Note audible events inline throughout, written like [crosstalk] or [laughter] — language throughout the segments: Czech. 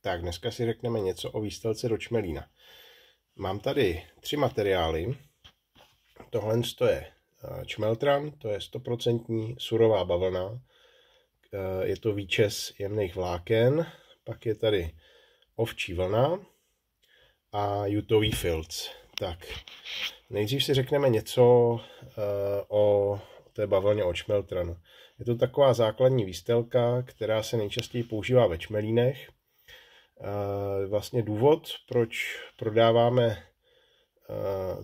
Tak dneska si řekneme něco o výstelce do čmelína. Mám tady tři materiály. Tohle je eh, čmeltran, to je 100% surová bavlna. Eh, je to výčes jemných vláken. Pak je tady ovčí vlna a jutový filc. Tak, nejdřív si řekneme něco eh, o té bavlně od čmeltranu. Je to taková základní výstelka, která se nejčastěji používá ve čmelínech Eh, vlastně důvod, proč prodáváme eh,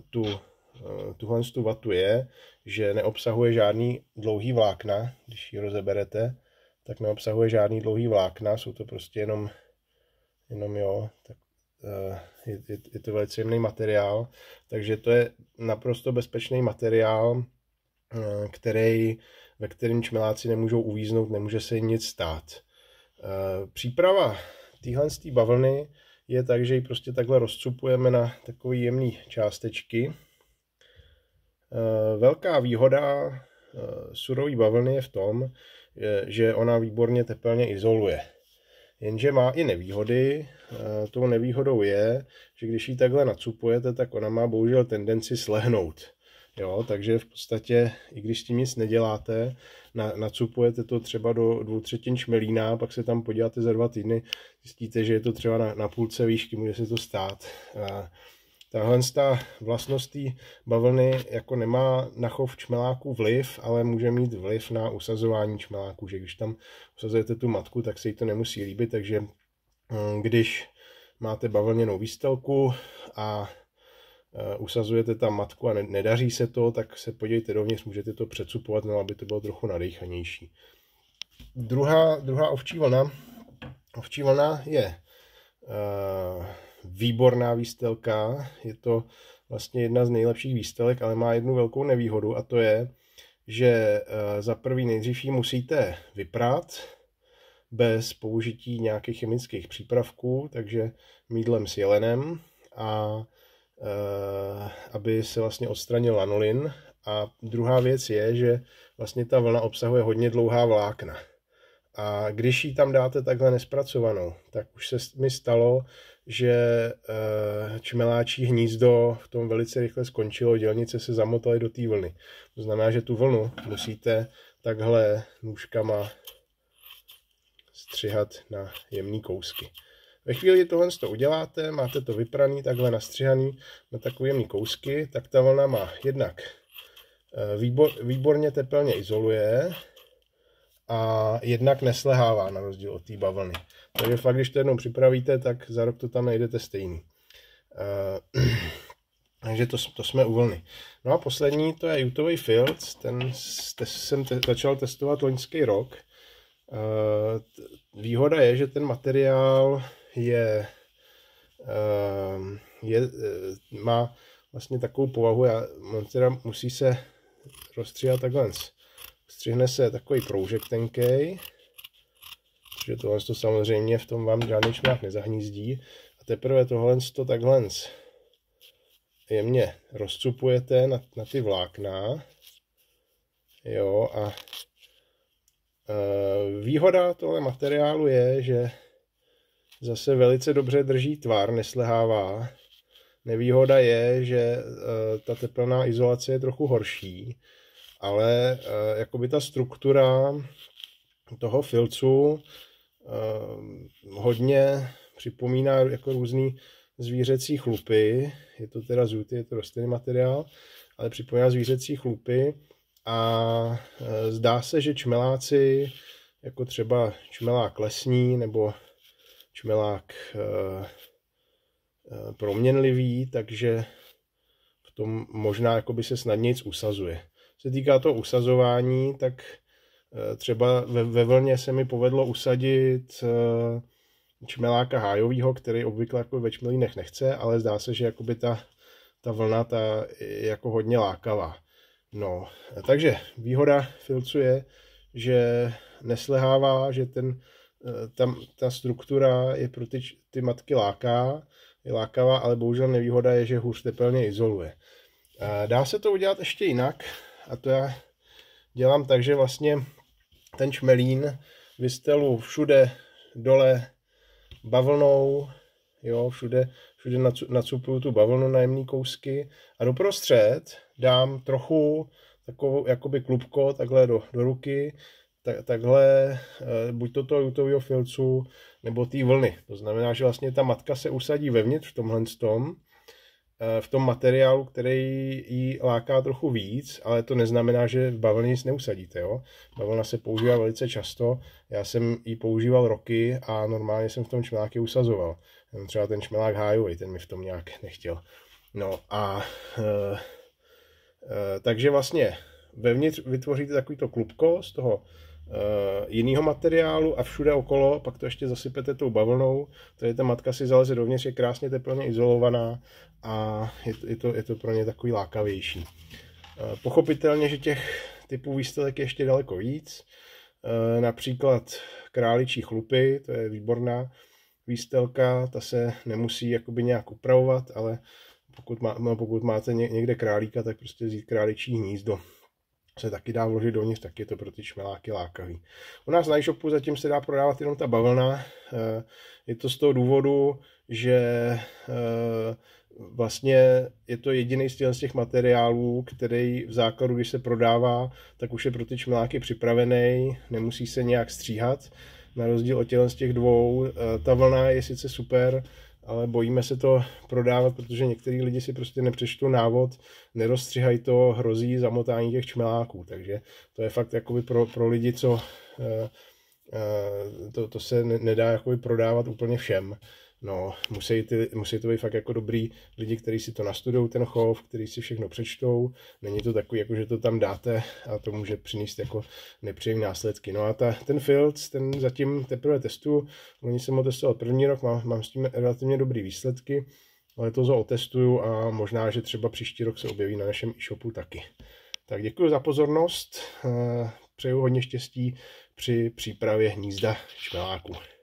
tu, eh, tuhle tu vatu je, že neobsahuje žádný dlouhý vlákna, když ji rozeberete, tak neobsahuje žádný dlouhý vlákna, jsou to prostě jenom, jenom jo, tak je, je, je to velice jemný materiál, takže to je naprosto bezpečný materiál, který, ve kterém čmeláci nemůžou uvíznout, nemůže se nic stát. Příprava téhle z té bavlny je tak, že ji prostě takhle rozcupujeme na takové jemné částečky. Eh, velká výhoda eh, surové bavlny je v tom, eh, že ona výborně tepelně izoluje. Jenže má i nevýhody. Tou nevýhodou je, že když ji takhle nacupujete, tak ona má bohužel tendenci slehnout. Jo, takže v podstatě, i když s tím nic neděláte, na, nacupujete to třeba do dvou třetin šmelína, pak se tam podíváte za dva týdny, zjistíte, že je to třeba na, na půlce výšky, může se to stát. A tahle ta vlastnost té bavlny jako nemá na chov čmeláků vliv, ale může mít vliv na usazování čmeláků, že když tam usazujete tu matku, tak se jí to nemusí líbit, takže mm, když máte bavlněnou výstelku a Eh, usazujete tam matku a nedaří se to, tak se podívejte dovnitř, můžete to předsupovat, no, aby to bylo trochu nadejchanější. Druhá, druhá ovčí vlna, ovčí vlna je uh, výborná výstelka, je to vlastně jedna z nejlepších výstelek, ale má jednu velkou nevýhodu a to je, že uh, za prvý nejdřív ji musíte vyprát, bez použití nějakých chemických přípravků, takže mídlem s jelenem a Eh, aby se vlastně odstranil lanolin. A druhá věc je, že vlastně ta vlna obsahuje hodně dlouhá vlákna. A když ji tam dáte takhle nespracovanou, tak už se mi stalo, že eh, čmeláčí hnízdo v tom velice rychle skončilo, dělnice se zamotaly do té vlny. To znamená, že tu vlnu musíte takhle nůžkama střihat na jemný kousky. Ve chvíli kdy tohle to uděláte, máte to vypraný, takhle nastřihaný na takové jemné kousky, tak ta vlna má jednak eh, výbor, výborně tepelně izoluje a jednak neslehává na rozdíl od té bavlny. Takže fakt, když to jednou připravíte, tak za rok to tam najdete stejný. Eh, [clears throat] takže to, to jsme u vlny. No a poslední to je Jutový Fields, ten jsem te, začal testovat loňský rok. Eh, výhoda je, že ten materiál je, ehm, je, eh, má vlastně takovou povahu, já, on teda musí se rozstříhat takhle. Střihne se takový proužek tenkej, že tohle to samozřejmě v tom vám žádný šmách nezahnízdí. A teprve tohle to takhle jemně rozcupujete na, na ty vlákna. Jo, a e, výhoda tohle materiálu je, že zase velice dobře drží tvar, neslehává. Nevýhoda je, že eh, ta tepelná izolace je trochu horší, ale eh, jakoby ta struktura toho filcu eh, hodně připomíná jako různý zvířecí chlupy, je to teda zůty, je to rostlinný materiál, ale připomíná zvířecí chlupy a zdá se, že čmeláci, jako třeba čmelák lesní nebo čmelák eh, eh, proměnlivý, takže v tom možná jakoby se snad nic usazuje. Se týká toho usazování, tak eh, třeba ve, ve vlně se mi povedlo usadit čmeláka hájovýho, který obvykle jako ve čmelínech nechce, ale zdá se, že jakoby ta, ta vlna ta je jako hodně lákavá. No, takže výhoda filcu je, že neslehává, že ten Eh, tam ta struktura je pro ty, ty matky láká, je lákavá, ale bohužel nevýhoda je, že hůř tepelně izoluje. Dá se to udělat ještě jinak a to já dělám tak, že vlastně ten čmelín vystelu všude dole bavlnou, jo, všude, všude nacupuju tu bavlnu na jemný kousky a doprostřed dám trochu takovou jakoby klubko takhle do, do ruky, tak, takhle eh, buď to toho jutového filcu nebo té vlny. To znamená, že vlastně ta matka se usadí vevnitř v tomhle tom, eh, v tom materiálu, který jí láká trochu víc, ale to neznamená, že v bavlně nic neusadíte. Jo? Bavlna se používá velice často, já jsem ji používal roky a normálně jsem v tom čmeláky usazoval. Třeba ten čmelák hájový, ten mi v tom nějak nechtěl. No a e, e, takže vlastně vevnitř vytvoříte takovýto klubko z toho Eh, jiného materiálu a všude okolo, pak to ještě zasypete tou bavlnou, tady ta matka si zaleze dovnitř, je krásně teplně izolovaná a je to, je to, je to pro ně takový lákavější. Eh, pochopitelně, že těch typů výstelek je ještě daleko víc, eh, například králičí chlupy, to je výborná výstelka, ta se nemusí jakoby nějak upravovat, ale pokud, má, no pokud máte někde králíka, tak prostě vzít králičí hnízdo se taky dá vložit nich, tak je to pro ty šmeláky lákavý. U nás na e-shopu zatím se dá prodávat jenom ta bavlna. Eh, je to z toho důvodu, že eh, vlastně je to jediný z těch materiálů, který v základu, když se prodává, tak už je pro ty čmeláky připravený, nemusí se nějak stříhat. Na rozdíl od těch z těch dvou, eh, ta vlna je sice super, ale bojíme se to prodávat, protože některý lidi si prostě nepřečtou návod, nerozstřihají to, hrozí zamotání těch čmeláků, takže to je fakt jakoby pro, pro lidi, co eh, eh, to, to se nedá jakoby prodávat úplně všem. No, musí, ty, musí to být fakt jako dobrý lidi, kteří si to nastudují, ten chov, kteří si všechno přečtou. Není to takový, jako že to tam dáte a to může přinést jako nepříjemné následky. No a ta, ten filc, ten zatím teprve testu. Oni jsem ho testoval první rok, mám, mám s tím relativně dobrý výsledky, ale to otestuju a možná, že třeba příští rok se objeví na našem e-shopu taky. Tak děkuji za pozornost, eh, přeju hodně štěstí při přípravě hnízda šmeláků.